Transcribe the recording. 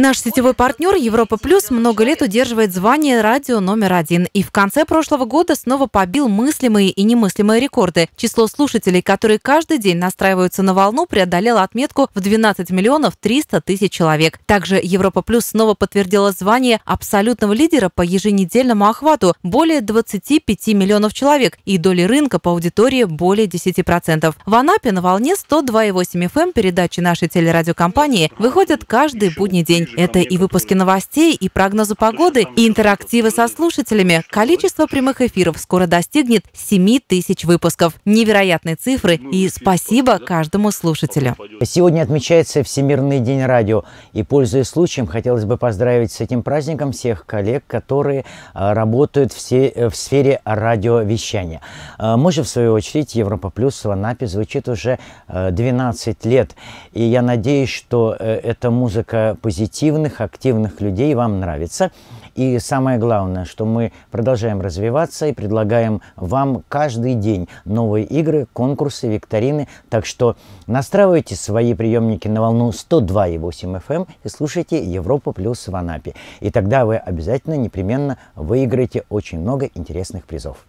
Наш сетевой партнер Европа Плюс много лет удерживает звание радио номер один. И в конце прошлого года снова побил мыслимые и немыслимые рекорды. Число слушателей, которые каждый день настраиваются на волну, преодолело отметку в 12 миллионов 300 тысяч человек. Также Европа Плюс снова подтвердила звание абсолютного лидера по еженедельному охвату более 25 миллионов человек и доли рынка по аудитории более 10%. В Анапе на волне 102,8 FM эм передачи нашей телерадиокомпании выходят каждый будний день. Это и выпуски новостей, и прогнозы погоды, и интерактивы со слушателями. Количество прямых эфиров скоро достигнет 7 тысяч выпусков. Невероятные цифры. Ну, и спасибо каждому слушателю. Сегодня отмечается Всемирный день радио. И, пользуясь случаем, хотелось бы поздравить с этим праздником всех коллег, которые а, работают все э, в сфере радиовещания. А, мы же, в свою очередь, Европа Плюс в Анапе звучит уже 12 э, лет. И я надеюсь, что э, эта музыка позитивная креативных, активных людей вам нравится. И самое главное, что мы продолжаем развиваться и предлагаем вам каждый день новые игры, конкурсы, викторины. Так что настраивайте свои приемники на волну 102,8 FM эм и слушайте Европа плюс в Анапе. И тогда вы обязательно непременно выиграете очень много интересных призов.